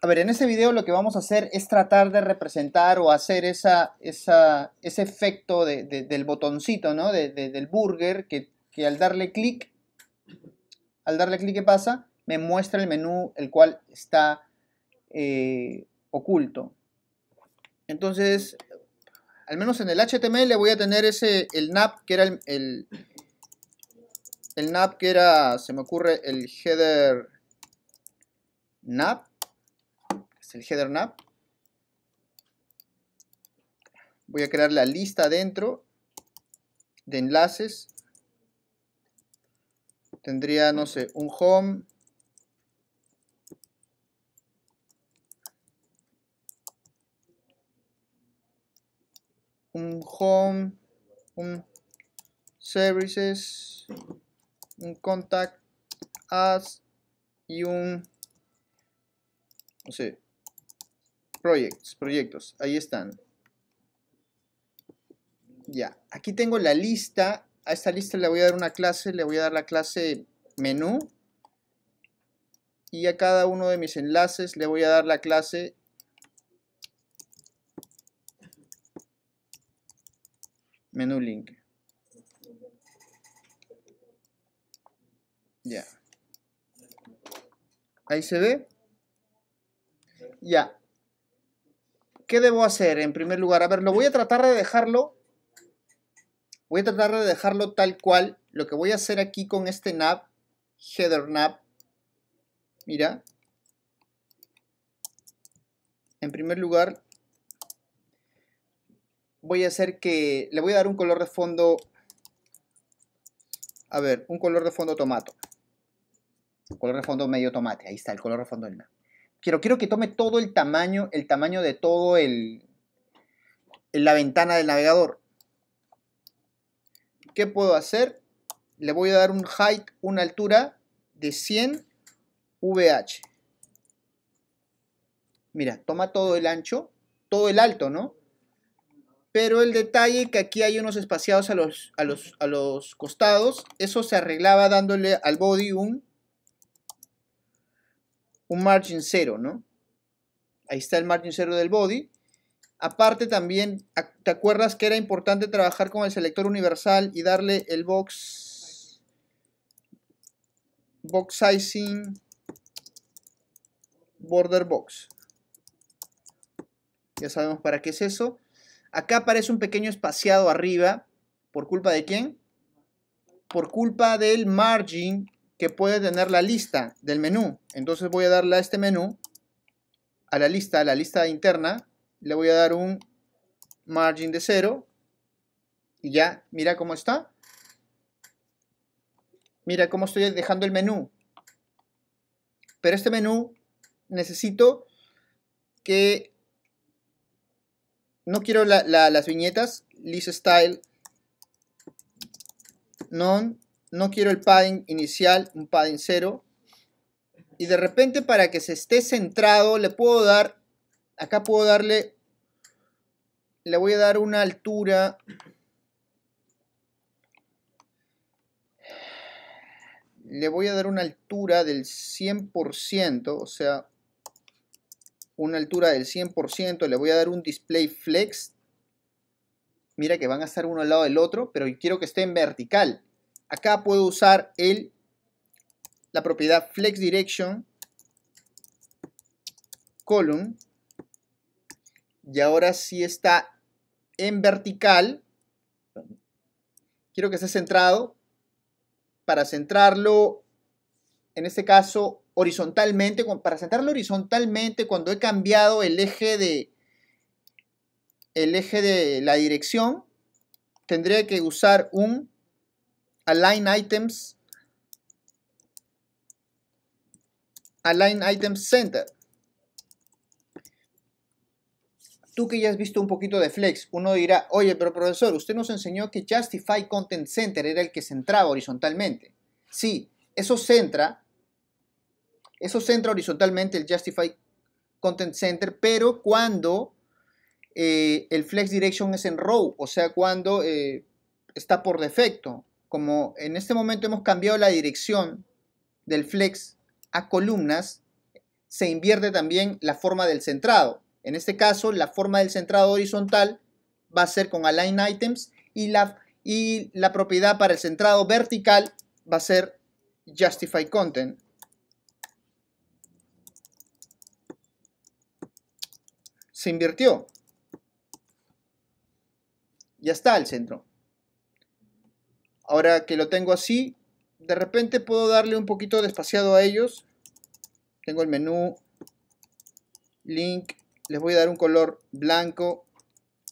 A ver, en este video lo que vamos a hacer es tratar de representar o hacer esa, ese efecto del botoncito, ¿no? del burger que, al darle clic, al darle clic, ¿qué pasa? Me muestra el menú el cual está eh, oculto. Entonces, al menos en el HTML voy a tener ese, el nap que era el, el, el nap que era, se me ocurre, el header nap el header nav. Voy a crear la lista dentro de enlaces. Tendría, no sé, un home. Un home, un services, un contact As y un, no sé, Projects, proyectos, ahí están. Ya, aquí tengo la lista. A esta lista le voy a dar una clase, le voy a dar la clase menú. Y a cada uno de mis enlaces le voy a dar la clase menú link. Ya. Ahí se ve. Ya, ¿Qué debo hacer en primer lugar? A ver, lo voy a tratar de dejarlo. Voy a tratar de dejarlo tal cual. Lo que voy a hacer aquí con este nav, header nav, mira. En primer lugar, voy a hacer que, le voy a dar un color de fondo, a ver, un color de fondo tomato. color de fondo medio tomate, ahí está, el color de fondo del nav. Quiero, que tome todo el tamaño, el tamaño de todo el, la ventana del navegador. ¿Qué puedo hacer? Le voy a dar un height, una altura de 100 VH. Mira, toma todo el ancho, todo el alto, ¿no? Pero el detalle que aquí hay unos espaciados a los, a los, a los costados, eso se arreglaba dándole al body un un margin cero, ¿no? Ahí está el margin cero del body. Aparte también, ¿te acuerdas que era importante trabajar con el selector universal y darle el box, box sizing border box? Ya sabemos para qué es eso. Acá aparece un pequeño espaciado arriba. ¿Por culpa de quién? Por culpa del margin que puede tener la lista del menú. Entonces voy a darle a este menú, a la lista, a la lista interna, le voy a dar un margin de 0 y ya, mira cómo está. Mira cómo estoy dejando el menú. Pero este menú necesito que... No quiero las viñetas. List style. Non no quiero el padding inicial, un padding cero, Y de repente para que se esté centrado le puedo dar, acá puedo darle, le voy a dar una altura. Le voy a dar una altura del 100%, o sea, una altura del 100%, le voy a dar un display flex. Mira que van a estar uno al lado del otro, pero quiero que esté en vertical. Acá puedo usar la propiedad flex direction column. Y ahora si está en vertical. Quiero que esté centrado. Para centrarlo, en este caso, horizontalmente, para centrarlo horizontalmente, cuando he cambiado el eje de, el eje de la dirección, tendría que usar un align items align items center Tú que ya has visto un poquito de Flex, uno dirá, oye, pero profesor, usted nos enseñó que Justify Content Center era el que centraba horizontalmente. Sí, eso centra, eso centra horizontalmente el Justify Content Center, pero cuando eh, el Flex Direction es en row, o sea, cuando eh, está por defecto como en este momento hemos cambiado la dirección del flex a columnas, se invierte también la forma del centrado. En este caso, la forma del centrado horizontal va a ser con align items y la, propiedad para el centrado vertical va a ser justify content. Se invirtió. Ya está el centro. Ahora que lo tengo así, de repente puedo darle un poquito despaciado a ellos. Tengo el menú, link, les voy a dar un color blanco,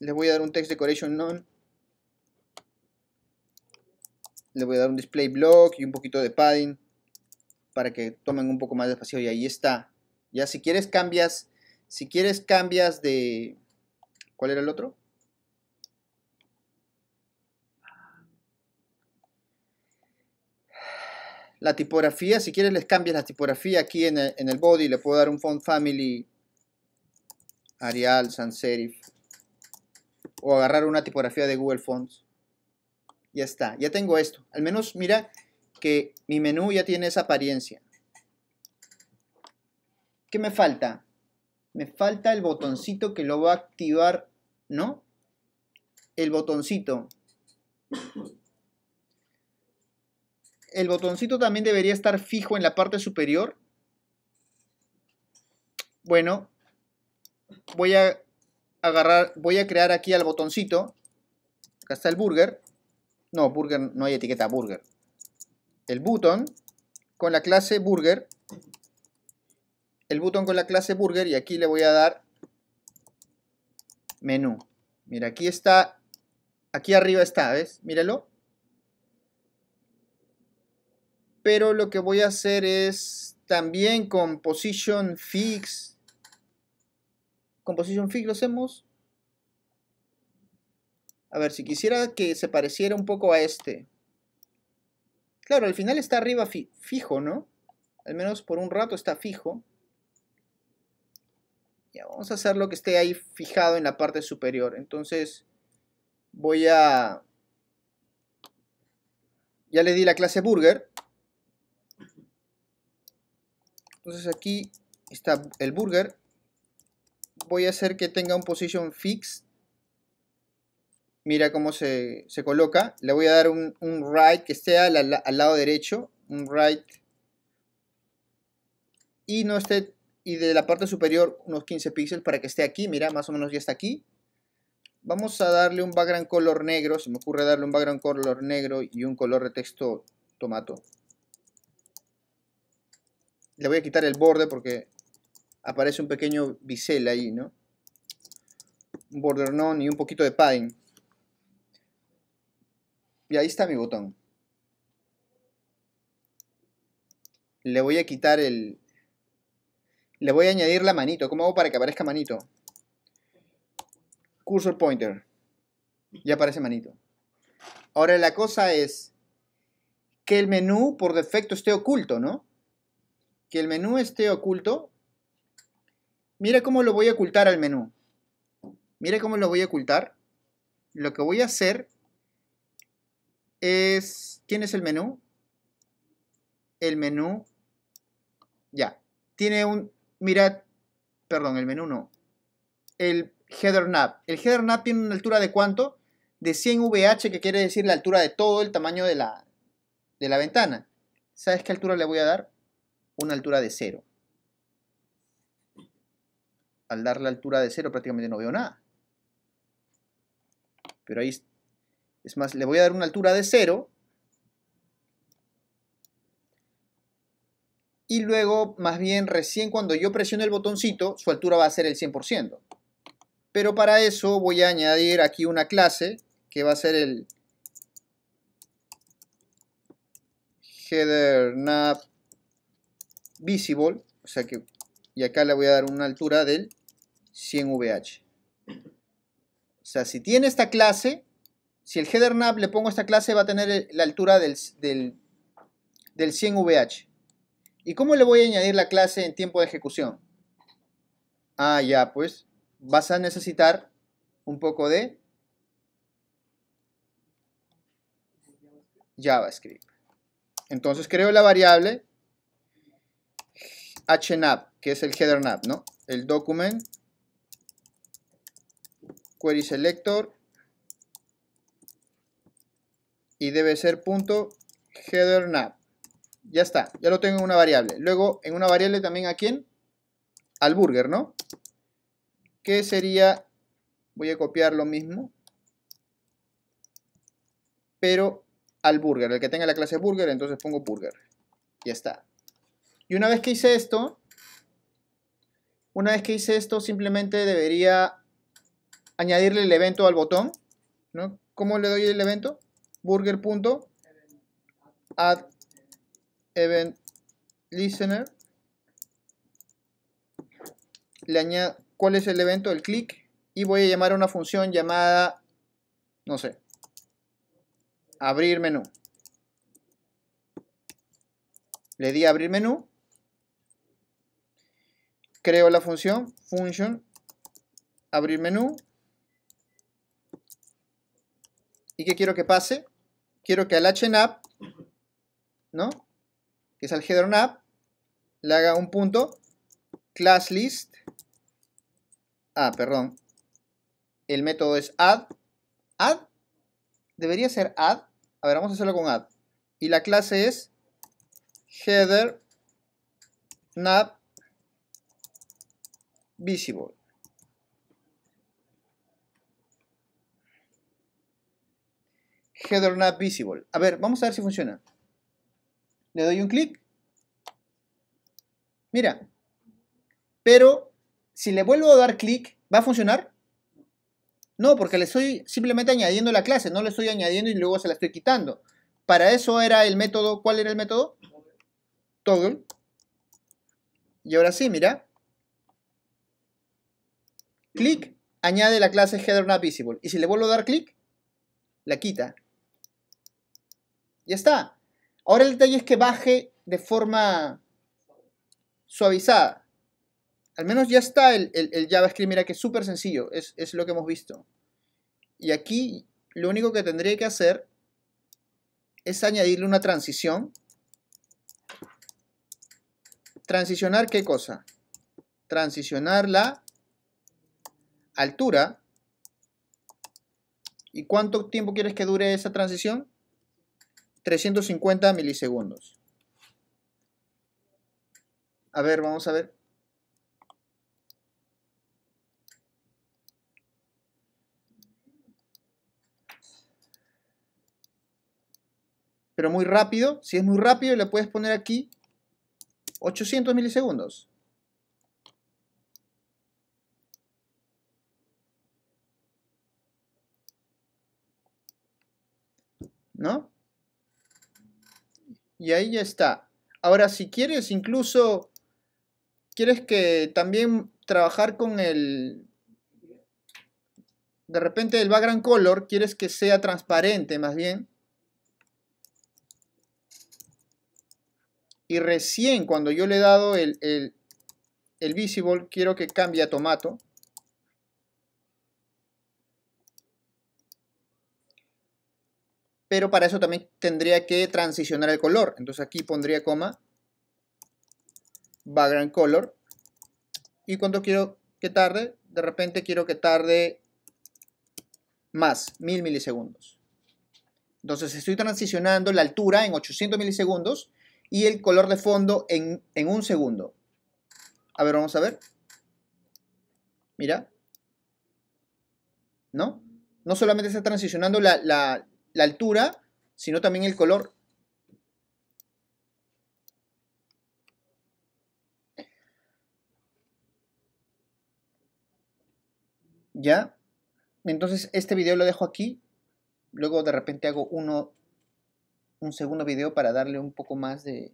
les voy a dar un text decoration none. Le voy a dar un display block y un poquito de padding para que tomen un poco más espacio y ahí está. Ya si quieres cambias, si quieres cambias de... ¿Cuál era el otro? la tipografía, si quieres les cambias la tipografía aquí en el, body, le puedo dar un font family Arial, Sans Serif, o agarrar una tipografía de Google Fonts. Ya está, ya tengo esto. Al menos mira que mi menú ya tiene esa apariencia. ¿Qué me falta? Me falta el botoncito que lo va a activar, ¿no? El botoncito el botoncito también debería estar fijo en la parte superior. Bueno, voy a agarrar, voy a crear aquí al botoncito. Acá está el burger. No, burger, no hay etiqueta burger. El botón con la clase burger. El botón con la clase burger y aquí le voy a dar menú. Mira, aquí está, aquí arriba está, ¿ves? Míralo. pero lo que voy a hacer es también con position fix. Con position fix lo hacemos. A ver, si quisiera que se pareciera un poco a este. Claro, al final está arriba fijo, ¿no? Al menos por un rato está fijo. Ya, vamos a hacer lo que esté ahí fijado en la parte superior. Entonces, voy a... Ya le di la clase burger. Entonces aquí está el burger. Voy a hacer que tenga un position fix. Mira cómo se, coloca. Le voy a dar un, right que esté al, lado derecho. Un right. Y no esté. Y de la parte superior unos 15 píxeles para que esté aquí. Mira, más o menos ya está aquí. Vamos a darle un background color negro. Se me ocurre darle un background color negro y un color de texto tomato le voy a quitar el borde porque aparece un pequeño bisel ahí, ¿no? Un border none y un poquito de padding. Y ahí está mi botón. Le voy a quitar el... Le voy a añadir la manito. ¿Cómo hago para que aparezca manito? Cursor pointer. Ya aparece manito. Ahora la cosa es que el menú por defecto esté oculto, ¿no? que el menú esté oculto, mira cómo lo voy a ocultar al menú. Mira cómo lo voy a ocultar. Lo que voy a hacer es... ¿Quién es el menú? El menú... Ya. Tiene un... Mirad... Perdón, el menú no. El header nav. El header nav tiene una altura de cuánto? De 100 VH, que quiere decir la altura de todo el tamaño de la, de la ventana. ¿Sabes qué altura le voy a dar? una altura de 0. Al dar la altura de 0 prácticamente no veo nada. Pero ahí, es más, le voy a dar una altura de 0 y luego, más bien, recién cuando yo presione el botoncito, su altura va a ser el 100%. Pero para eso voy a añadir aquí una clase que va a ser el header visible, o sea que, y acá le voy a dar una altura del 100VH. O sea, si tiene esta clase, si el header nav le pongo esta clase, va a tener la altura del, del, del 100VH. ¿Y cómo le voy a añadir la clase en tiempo de ejecución? Ah, ya, pues vas a necesitar un poco de JavaScript. Entonces creo la variable HNAP, que es el header ¿no? El document query selector y debe ser punto header Ya está, ya lo tengo en una variable. Luego, en una variable también a quién? Al burger, ¿no? Que sería, voy a copiar lo mismo, pero al burger. El que tenga la clase burger, entonces pongo burger. Ya está. Y una vez que hice esto, una vez que hice esto, simplemente debería añadirle el evento al botón. ¿no? ¿Cómo le doy el evento? Burger. event listener. Le añado cuál es el evento, el clic Y voy a llamar a una función llamada, no sé, abrir menú. Le di abrir menú creo la función, function, abrir menú. ¿Y qué quiero que pase? Quiero que al hNap ¿no? Que es al header le haga un punto, class list, ah, perdón, el método es add, add, debería ser add, a ver, vamos a hacerlo con add, y la clase es header nap visible. Header not visible. A ver, vamos a ver si funciona. Le doy un clic. Mira. Pero si le vuelvo a dar clic, ¿va a funcionar? No, porque le estoy simplemente añadiendo la clase, no le estoy añadiendo y luego se la estoy quitando. Para eso era el método, ¿cuál era el método? Toggle. Y ahora sí, mira, clic, añade la clase header not visible. Y si le vuelvo a dar clic, la quita. Ya está. Ahora el detalle es que baje de forma suavizada. Al menos ya está el, el, JavaScript. Mira que es súper sencillo. Es, es lo que hemos visto. Y aquí lo único que tendría que hacer es añadirle una transición. ¿Transicionar qué cosa? Transicionar la altura. ¿Y cuánto tiempo quieres que dure esa transición? 350 milisegundos. A ver, vamos a ver. Pero muy rápido, si es muy rápido le puedes poner aquí 800 milisegundos. Y ahí ya está. Ahora, si quieres, incluso, quieres que también trabajar con el... De repente el background color, quieres que sea transparente más bien. Y recién cuando yo le he dado el, el, el visible, quiero que cambie a tomato. pero para eso también tendría que transicionar el color. Entonces aquí pondría coma, background color. ¿Y cuando quiero que tarde? De repente quiero que tarde más, mil milisegundos. Entonces estoy transicionando la altura en 800 milisegundos y el color de fondo en, un segundo. A ver, vamos a ver. Mira. ¿No? No solamente está transicionando la, la altura, sino también el color. ¿Ya? Entonces este video lo dejo aquí. Luego de repente hago uno, un segundo video para darle un poco más de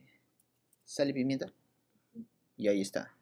sal y pimienta. Y ahí está.